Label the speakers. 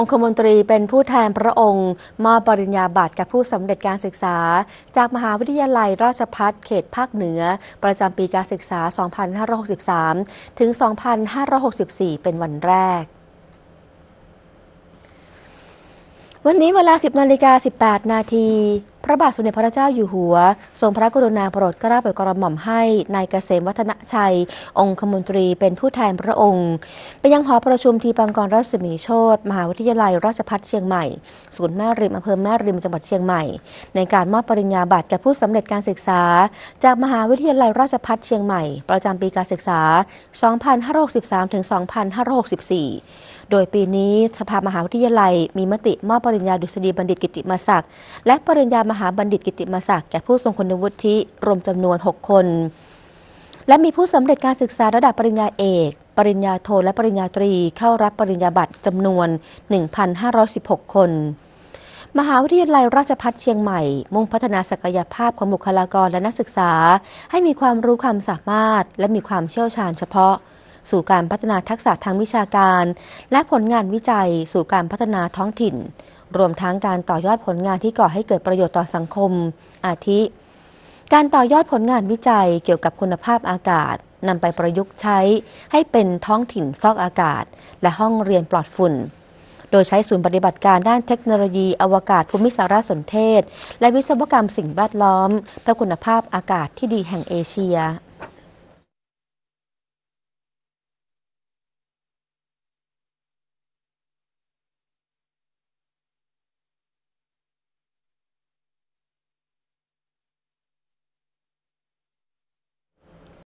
Speaker 1: องคมนตรีเป็นผู้แทนพระองค์มอบปริญญาบัตรกับผู้สำเร็จการศึกษา จากมหาวิทยาลัยราชพัฒเขตภาคเหนือ ประจำปีการศึกษา 2563 ถึง 2564 เป็นวันแรก วันนี้เวลา 10นาฬิกา18นาทีระบาทสมเด็จพระเจ้าอยู่หัวทรงพระกรุณาโปรดเกล้าโปรดกระหม่อมให้นายเกษมวัฒนชัย องคมนตรีเป็นผู้แทนพระองค์ ไปยังหอประชุมทีปังกรรัศมีโชตมหาวิทยาลัยราชพัฒเชียงใหม่ศูนย์แม่ริมอำเภอแม่ริม จังหวัดเชียงใหม่ในการมอบปริญญาบัตรแก่ผู้สำเร็จการศึกษาจากมหาวิทยาลัยราชพัฒเชียงใหม่ประจำปีการศึกษา 2563-2564โดยปีนี้สภามหาวิทยาลัยมีมติมอบปริญญา ดุษฎีบัณฑิตกิติมศักดิ์และปริญญามหาบัณฑิตกิติมศักดิ์แก่ผู้ทรงคุณวุฒิรวมจำนวน 6 คน และมีผู้สำเร็จการศึกษาระดับปริญญาเอก ปริญญาโทและปริญญาตรีเข้ารับปริญญาบัตรจำนวน 1,516 คน มหาวิทยาลัยราชภัฏเชียงใหม่มุ่งพัฒนาศักยภาพของบุคลากรและนักศึกษา ให้มีความรู้ความสามารถ และมีความเชี่ยวชาญเฉพาะสู่การพัฒนาทักษะทางวิชาการ และผลงานวิจัยสู่การพัฒนาท้องถิ่น รวมทั้งการต่อยอดผลงานที่ก่อให้เกิดประโยชน์ต่อสังคมอาทิ การต่อยอดผลงานวิจัยเกี่ยวกับคุณภาพอากาศนำไปประยุกต์ใช้ให้เป็นท้องถิ่นฟอกอากาศ และห้องเรียนปลอดฝุ่น โดยใช้ศูนย์ปฏิบัติการด้านเทคโนโลยีอวกาศภูมิสารสนเทศ และวิศวกรรมสิ่งแวดล้อมเพื่อคุณภาพอากาศที่ดีแห่งเอเชีย